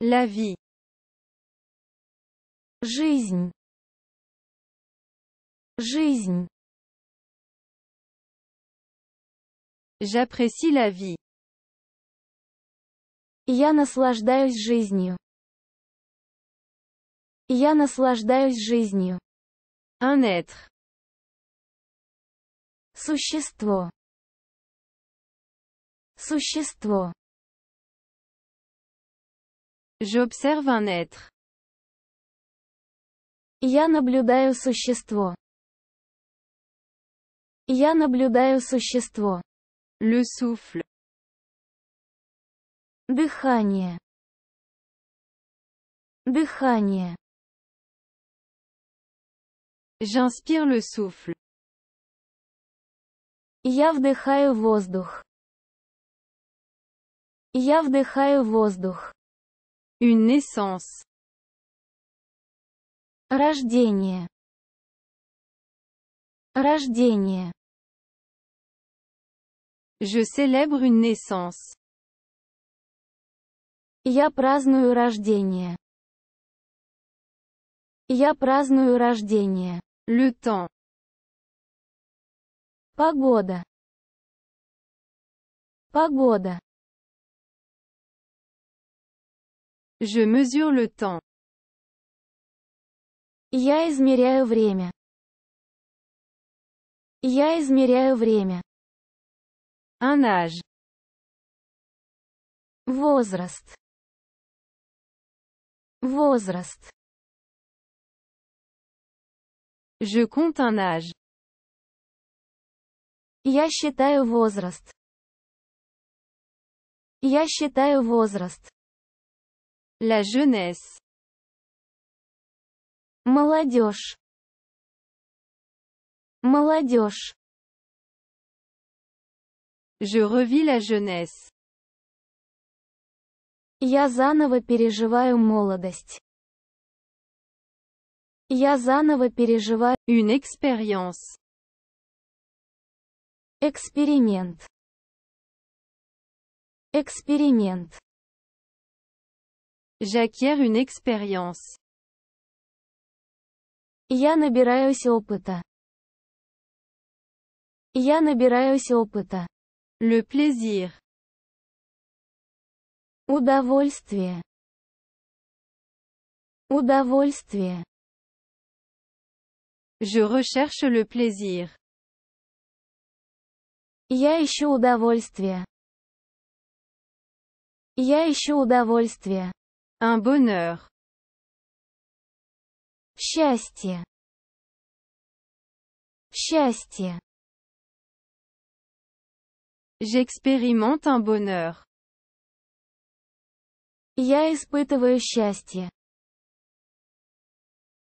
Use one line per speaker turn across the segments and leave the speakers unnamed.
La vie. Жизнь. Жизнь. J'apprécie la vie. Я наслаждаюсь жизнью. Я наслаждаюсь жизнью. Un être. Существо. Существо. J'observe un être. Я наблюдаю существо. Я наблюдаю существо. Le souffle. Дыхание. Дыхание. J'inspire le souffle. Я вдыхаю воздух. Я вдыхаю воздух. Une naissance. Рождение. Рождение. Je célèbre une naissance. Я праздную рождение. Я праздную рождение. Le temps. Погода. Погода. Je mesure le temps. Я измеряю время. Я измеряю время. Un âge. Возраст. Возраст. Je compte un âge. Я считаю возраст. Я считаю возраст. La jeunesse. Молодежь. Молодежь. Je revis la jeunesse. Я заново переживаю молодость. Я заново переживаю une expérience. Эксперимент. Эксперимент. J'acquiers une expérience. Я набираюсь опыта. Я набираюсь опыта. Le plaisir. Удовольствие. Удовольствие. Je recherche le plaisir. Я ищу удовольствие. Я ищу удовольствие. Un bonheur. Счастье. Счастье. J'expérimente un bonheur. Я испытываю счастье.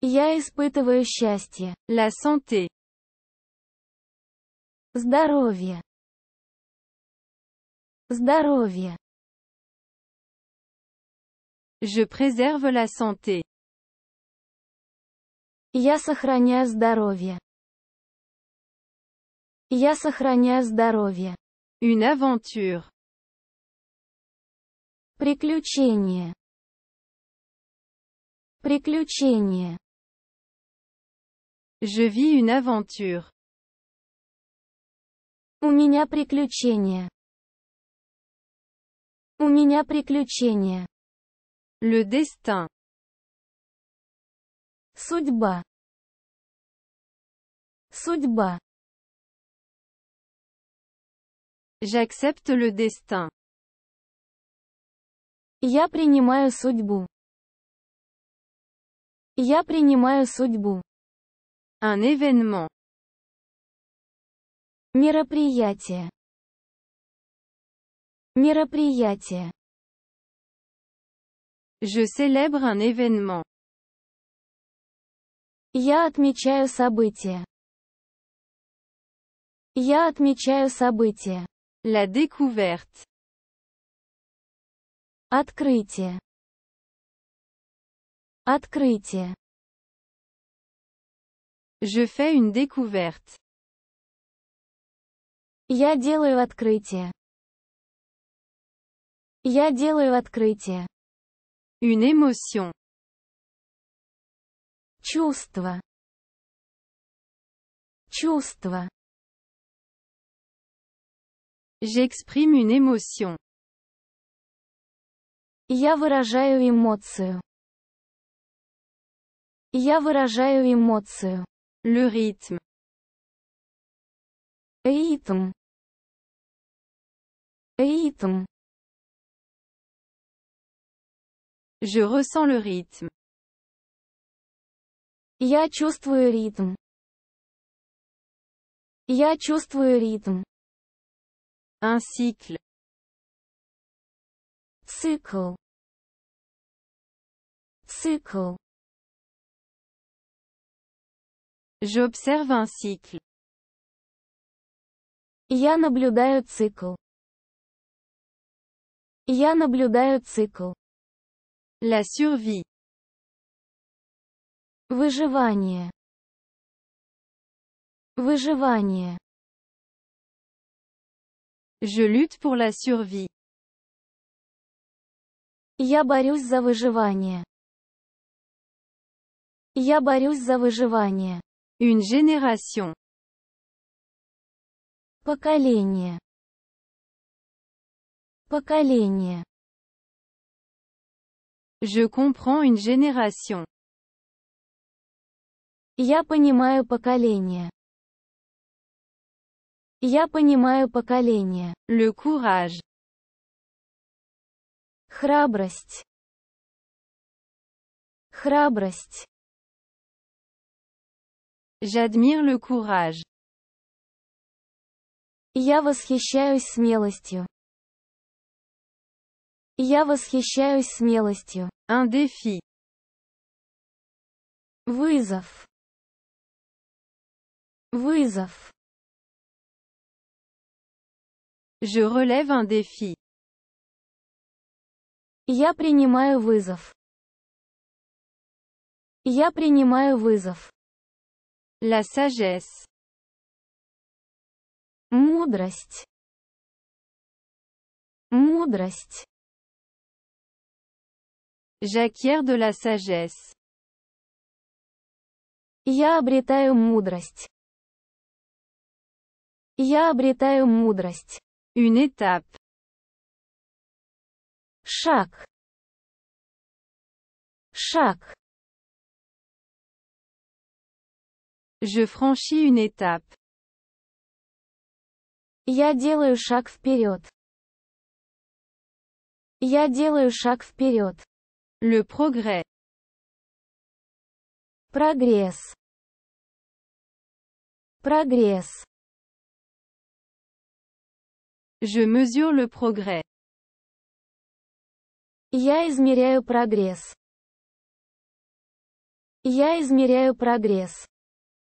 Я испытываю счастье. La santé. Здоровье. Здоровье. Je préserve la santé. Я сохраняю здоровье. Я сохраняю здоровье. Une aventure. Приключение. Приключение. Je vis une aventure. У меня приключения. У меня приключения. Le destin. Судьба. Судьба. J'accepte le destin. Я принимаю судьбу. Я принимаю судьбу. Un événement. Мероприятие. Мероприятие. Je célèbre un événement. Я отмечаю событие. Я отмечаю событие. La découverte. Открытие. Открытие. Je fais une découverte. Я делаю открытие. Я делаю открытие. Une émotion. Чувство. Чувство. J'exprime une émotion. Я выражаю эмоцию. Я выражаю эмоцию. Le rythme. Ритм. Ритм. Je ressens le rythme. Я чувствую ритм. Я чувствую ритм. Un cycle. Цикл. Цикл. J'observe un cycle. Я наблюдаю цикл. Я наблюдаю цикл. La survie. Выживание. Выживание. Je lutte pour la survie. Я борюсь за выживание. Я борюсь за выживание. Une génération. Поколение. Поколение. Je comprends une génération. Я понимаю поколение. Я понимаю поколение. Le courage. Храбрость. Храбрость. J'admire le courage. Я восхищаюсь смелостью. Я восхищаюсь смелостью. Un défi. Вызов. Вызов. Je relève un défi. Я принимаю вызов. Я принимаю вызов. La sagesse. Мудрость. Мудрость. J'acquiers de la sagesse. Я обретаю мудрость. Я обретаю мудрость. Une étape. Шаг. Шаг. Je franchis une étape. Я делаю шаг вперед. Я делаю шаг вперед. Le progrès. Прогресс. Прогресс. Je mesure le progrès. Я измеряю прогресс. Я измеряю прогресс.